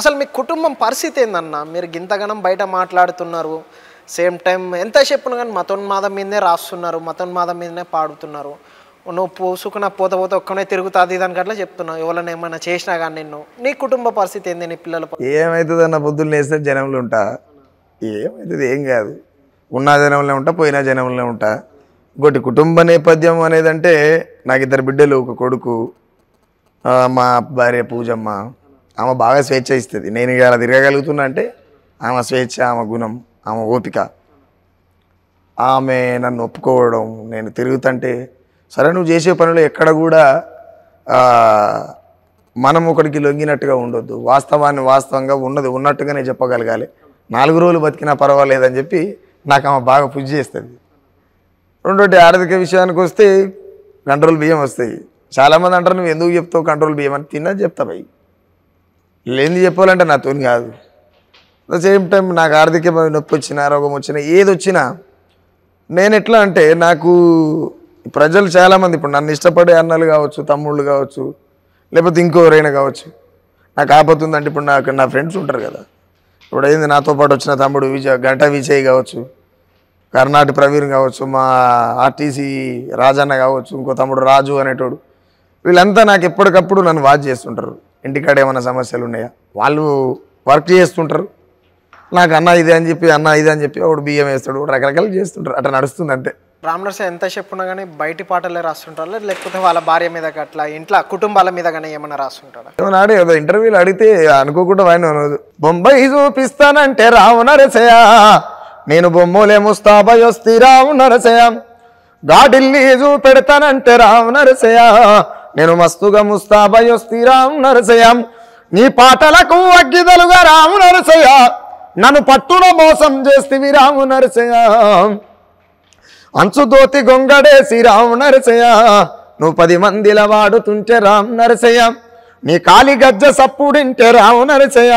అసలు మీ కుటుంబం పరిస్థితి ఏందన్నా మీరు గింతగనం బయట మాట్లాడుతున్నారు సేమ్ టైం ఎంత చెప్పిన కానీ మతోన్మాదం మీదనే రాస్తున్నారు మతోన్మాదం మీదనే పాడుతున్నారు నువ్వు పోసుకున్న పోత పోత ఒక్కనే తిరుగుతుంది అట్లా చెప్తున్నావు ఎవరైనా ఏమైనా చేసినా కానీ నిన్ను నీ కుటుంబ పరిస్థితి ఏంది నీ పిల్లల ఏమవుతుంది అన్న పొద్దులు వేస్తే జనంలో ఉంటా ఏమవుతుంది ఏం కాదు ఉన్న జనంలో ఉంటా పోయిన జనంలో ఉంటా ఇంకోటి కుటుంబ నేపథ్యం అనేది అంటే నాకు ఇద్దరు బిడ్డలు ఒక కొడుకు మా భార్య పూజమ్మ ఆమె బాగా స్వేచ్ఛ ఇస్తుంది నేను ఇలా తిరగగలుగుతున్నా అంటే ఆమె స్వేచ్ఛ ఆమె గుణం ఆమె ఓపిక ఆమె నన్ను ఒప్పుకోవడం నేను తిరుగుతుంటే సరే నువ్వు చేసే పనులు ఎక్కడ కూడా మనం ఒకరికి లొంగినట్టుగా ఉండొద్దు వాస్తవాన్ని వాస్తవంగా ఉన్నది ఉన్నట్టుగానే చెప్పగలగాలి నాలుగు రోజులు బతికినా పర్వాలేదని చెప్పి నాకు ఆమె బాగా పూజ చేస్తుంది రెండోటి ఆర్థిక విషయానికి వస్తే కంట్రోల్ బియ్యం వస్తాయి చాలామంది అంటారు నువ్వు ఎందుకు చెప్తావు కంట్రోల్ బియ్యం అని తిన్నా చెప్తా లేని చెప్పాలంటే తోని కాదు ద సేమ్ టైం నాకు ఆర్థిక నొప్పి వచ్చినా రోగం వచ్చినా ఏది వచ్చినా నేను ఎట్లా అంటే నాకు ప్రజలు చాలామంది ఇప్పుడు నన్ను ఇష్టపడే అన్నలు కావచ్చు తమ్ముళ్ళు కావచ్చు లేకపోతే ఇంకోరైనా కావచ్చు నాకు ఆపతుందంటే ఇప్పుడు నాకు నా ఫ్రెండ్స్ ఉంటారు కదా ఇప్పుడు ఏంది నాతో పాటు వచ్చిన తమ్ముడు విజయ్ గంట విజయ్ కావచ్చు కర్ణాటి ప్రవీణ్ కావచ్చు మా ఆర్టీసీ రాజన్న కావచ్చు ఇంకో తమ్ముడు రాజు అనేటోడు వీళ్ళంతా నాకు ఎప్పటికప్పుడు నన్ను వాచ్ చేస్తుంటారు ఇంటికాడ ఏమైనా సమస్యలు ఉన్నాయా వాళ్ళు వర్క్ చేస్తుంటారు నాకు అన్న ఇదే అని చెప్పి అన్న ఇదే అని చెప్పి వాడు బియ్యం వేస్తాడు రకరకాలు చేస్తుంటారు అట్లా నడుస్తుంది అంతే రామ్లర్స్ ఎంత చెప్పున్నా కానీ బయట పాటలే రాస్తుంటారు లేకపోతే వాళ్ళ భార్య మీద అట్లా ఇంట్లో కుటుంబాల మీద కానీ ఏమైనా రాస్తుంటారా ఏమన్నాడే ఏదో ఇంటర్వ్యూలు అడిగితే అనుకోకుండా వాడిని అనదు బొంబాయి చూపిస్తానంటే రావు నరసయా నేను బొమ్మలే వస్తే రావు నరసయా గాడిల్లీ చూపెడతానంటే రావు నరసయా నేను మస్తుగా ముస్తాబయొస్తి రాము నరసయ నీ పాటలకు అగ్గిదలుగా రాము నరసయ నన్ను పట్టున మోసం చేస్తివి రాము నరసయ గొంగడే శ్రీ రాము నరసయ నువ్వు పది మందిల వాడుతుంటే రామ్ నరసయ నీ కాలి గజ్జ సప్పుడింటే రాము నరసయ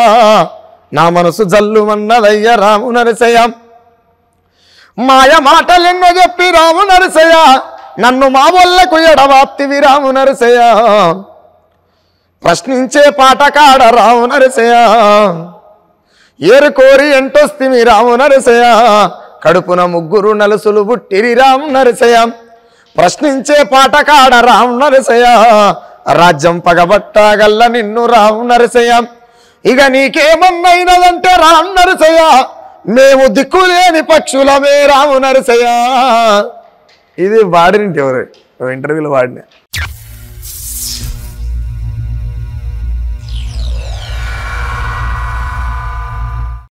నా మనసు జల్లుమన్నదయ్య రాము నరసయ మాయ ఎన్నో చెప్పి రాము నరసయ నన్ను వల్లకు ఎడవాప్తివి రాము నరసయ ప్రశ్నించే పాటకాడ రాము నరసయ ఏరు కోరి ఎంటొస్తిమి రాము నరసయ కడుపున ముగ్గురు నలుసులు బుట్టిరి రాము నరసయ ప్రశ్నించే పాటకాడ రాము నరసయ రాజ్యం పగబట్టాగల్ల నిన్ను రాము నరసయ ఇక నీకేమన్నైనదంటే రాము నరసయ మేము దిక్కులేని పక్షులమే రాము నరసయ ఇది వాడినంటే ఎవరు ఇంటర్వ్యూలో వాడినా